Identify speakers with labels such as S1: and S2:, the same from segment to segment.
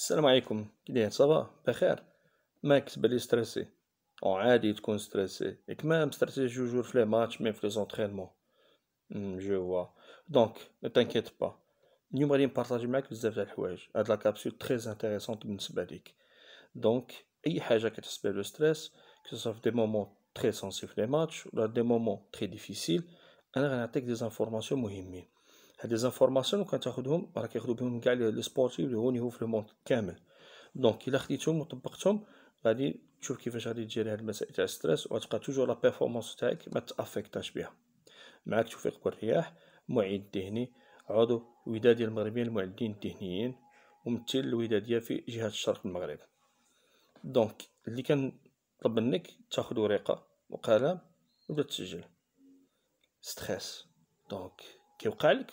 S1: Salam alaikum, est ça va? Bah, kher? Max, bel est stressé. On a dit qu'on est stressé. Et que même stressé, je joue toujours les matchs, même les entraînements. Hmm, je vois. Donc, ne t'inquiète pas. Nous allons partager avec vous avec vous. Il y a de la capsule très intéressante. Donc, il y a un aspect de stress, que ce soit des moments très sensibles les matchs ou des moments très difficiles. Il y a des informations qui هاد لي زانفورماسيون كان تاخذهم راه كياخذو بهم كاع لي سبورتيف لي هو نيفو في الموند كامل دونك الا خديتهم وطبقتهم غادي تشوف كيفاش غادي تجيري هاد المسائل تاع ستريس وغتبقى توجور لا بيرفورمانس تاعك ما تافيكتاش بها معاك توفيق بالرياح معيد ذهني عضو ودادي المغربيين المعدين الذهنيين ممثل الودادية في جهة الشرق المغرب دونك اللي كنطلب منك تاخد ورقة وقلم وتبدا تسجل ستريس دونك كيوقع لك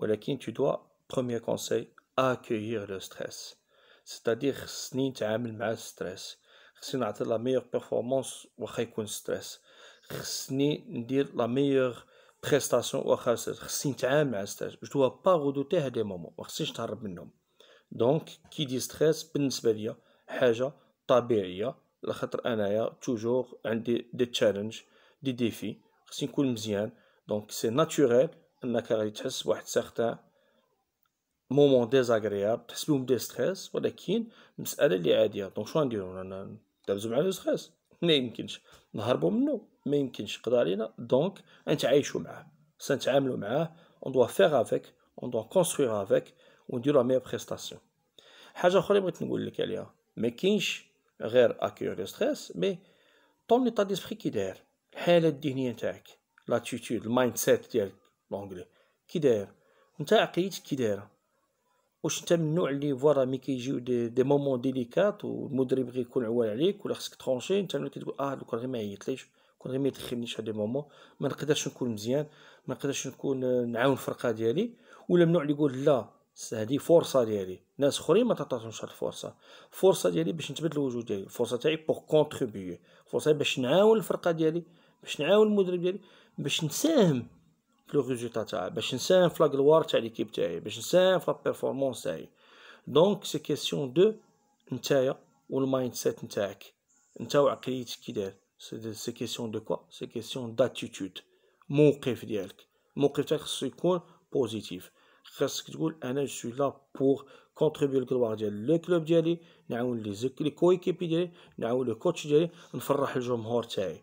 S1: mais tu dois premier conseil à accueillir le stress c'est-à-dire s'y tuer avec le stress il faut nous la meilleure performance quand il y stress il faut nous la meilleure prestation quand il faut avec le stress je dois pas redouter des moments parce que je vais pas te perdre منهم donc qui stress بالنسبة ليا حاجة طبيعية le خاطر انايا toujours des challenges, des défis il être bien donc c'est naturel انك غادي تحس بواحد سيغتان مومون ديزاغرياب تحس بهم دي ستريس ولكن مسألة اللي عادية دونك شنو نديرو انا ندابزو مع لو ستريس ما يمكنش نهربو منو ما يمكنش قضى علينا دونك نتعايشو معاه سنتعاملو معاه اون دوا فيغ افيك اون دوا كونستروير افيك ونديرو ميا بريستاسيون حاجة أخرى بغيت نقول لك عليها ما كاينش غير اكيور لو ستريس مي طون ليطا ديسبري كي داير الحالة الذهنية نتاعك لاتيتود المايند سيت ديالك لونجلي كي داير انت عقيت كي دايره واش انت من النوع اللي فورا مي كيجيو دي, دي مومون ديليكات والمدرب غيكون عوال عليك ولا خصك ترونشي انت اللي كتقول اه دوك غير ما عيطليش كون غير ما يدخلنيش هاد المومون مومون ما نقدرش نكون مزيان ما نقدرش نكون نعاون الفرقه ديالي ولا من النوع اللي يقول لا هذه فرصه ديالي ناس اخرين ما تعطاتهمش هاد الفرصه فرصه ديالي باش نتبدل الوجود ديالي الفرصه تاعي بور كونتريبيي فرصه باش نعاون الفرقه ديالي باش نعاون المدرب ديالي باش نساهم لو ريزولتا تاعها باش نساهم في لا غلوار تاع ليكيب تاعي باش نساهم في لا بيرفورمانس تاعي دونك سي كيسيون دو نتايا والمايند سيت نتاعك نتا وعقليتك كي داير سي كيسيون دو كوا سي كيسيون داتيتود موقف ديالك الموقف تاعك خصو يكون بوزيتيف خاصك تقول انا جو سوي لا بور كونتريبي للكلوار ديال لو كلوب ديالي نعاون لي زك لي كويكيبي ديالي نعاون لو كوتش ديالي نفرح الجمهور تاعي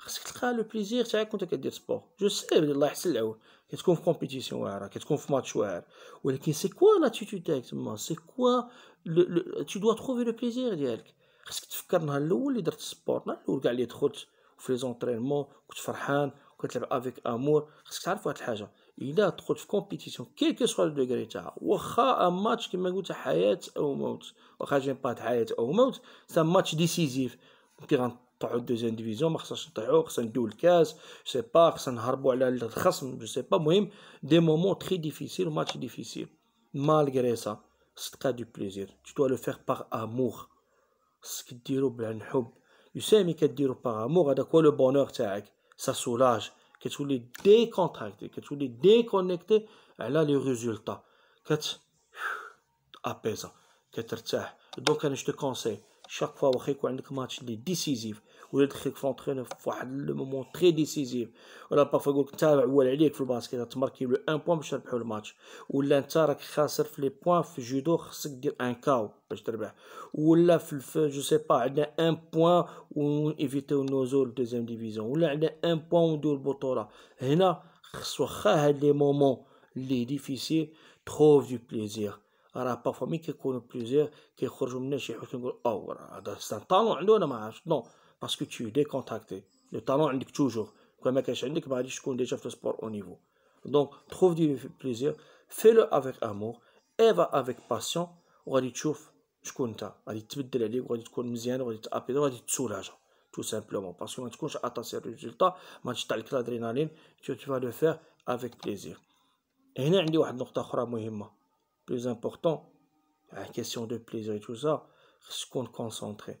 S1: خاصك تلقى لو بليزير تاعك وانت كدير سبور جو سي الله يحسن العون كتكون في كومبيتيسيون واعره كتكون في ماتش واعر ولكن سي كوا لاتيتود تاعك تما سي كوا تي دوا تروفي لو بليزير ديالك خاصك تفكر النهار الاول اللي درت السبور النهار الاول كاع اللي دخلت في لي زونترينمون كنت فرحان كتلعب افيك امور خاصك تعرف واحد الحاجه الا دخلت في كومبيتيسيون كيل كو سوا دوغري تاعها واخا ماتش كيما قلت حياه او موت واخا جيم با حياه او موت سا ماتش ديسيزيف كي par deux divisions, par x ans de triomphe, x ans de douleur, x je sais pas, c'est un de harcèlement, le trahison, je sais pas, mais des moments très difficiles, Des match difficile. Malgré ça, c'est quand du plaisir. Tu dois le faire par amour, ce qu'ils dit au plan il sait, Tu sais, mais qu'est-ce qu'ils par amour C'est quoi le bonheur C'est ça. soulage, que tu sois décontracté, que tu sois déconnecté, à la les résultats. tu apaises, que tu retrèches. Donc, je te conseille, chaque fois, que tu quand un match décisif ولا خيك في لونترينور في واحد المومون تري ديسيزيف ولا بارفوا يقولك انت عوال عليك في الباسكيت تماركي لو ان بوان باش تربحو الماتش ولا انت راك خاسر في لي بوان في جودو خصك دير ان كاو باش تربح ولا في جو سي با عندنا ان بوان ونيفيتيو النزول دوزيام ديفيزيون ولا عندنا ان بوان ونديرو البطوله هنا خص واخا هاد لي مومون لي ديفيسيل تخوف دو بليزير راه بارفوا مي كيكونوا بليزير كيخرجوا منا شي حوايج كنقول او هذا سان طالون عنده انا ما عرفتش نو parce que tu es décontracté. Le talent, il est toujours. Comme tu suis déjà fait le sport au niveau. Donc, trouve du plaisir, fais-le avec amour, et va avec passion, ou va dire, je suis de la ligue, je suis un peu de la ligue, je tout simplement. Parce que quand tu attends ces résultats, quand tu as l'adrénaline, tu vas le faire avec plaisir. Et là, il y a une autre chose plus importante, la question de plaisir et tout ça, je suis concentré.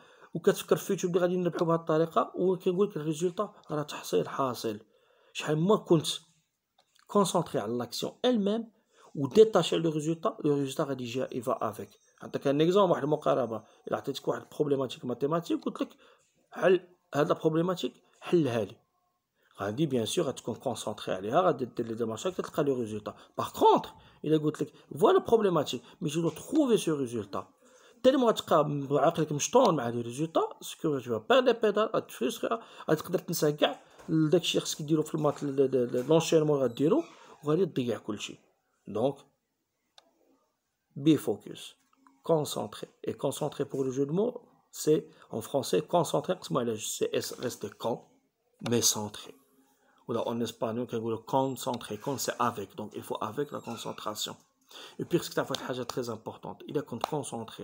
S1: ou quand tu crées un futur dans lequel tu vas t'arrêter, ou tu peux dire que le résultat, la tâche a été réalisée. Je veux dire, ne pas sur l'action elle-même, ou détacher le résultat. Le résultat va avec. là avec. Attends, un exemple. Moi, le monsieur arabes, il a été problématique mathématique. Il a dit qu'il a la problématique, il l'a. Il a dit bien sûr, être concentré à l'heure de déterminer le résultat. Par contre, il a dit qu'il voit une problématique, mais je dois trouver ce résultat tellement perdre عقلك مشطون مع لي سكو با تنسى كاع خصك ديرو في المات لونشينمون وغادي تضيع كلشي Donc, بي focus. concentré et concentré pour le jeu de mots c'est en français concentré c'est reste quand mais centré ou en espagnol quand c'est avec donc il faut avec la concentration et puis ce que chose très importante il est concentré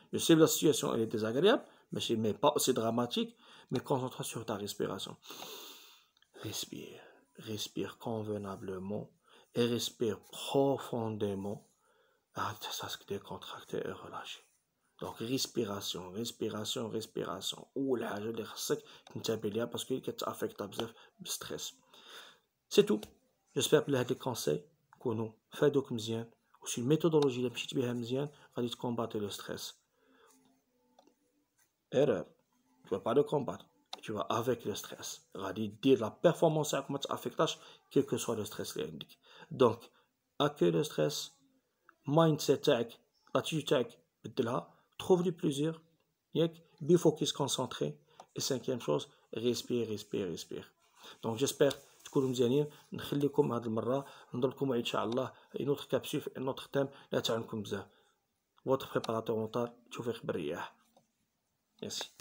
S1: Je sais que la situation elle est désagréable, mais, mais pas aussi dramatique, mais concentre-toi sur ta respiration. Respire, respire convenablement et respire profondément. Ah, ça se décontracte et relâché. Donc, respiration, respiration, respiration. Oula, je l'ai pas parce que ça affecte le stress. C'est tout. J'espère que les conseils que nous faisons, sur une méthodologie qui est bien, allez combattre le stress erreur. Tu ne vas pas le combattre. Tu vas avec le stress. Dire la performance à quel que soit le stress. Donc, accueille le stress, mindset, attitude, trouve du plaisir, il faut se Et cinquième chose, respire, respire, respire. Donc, j'espère تكونوا مزيانين نخليكم هاد المره نضلكم ان شاء Yes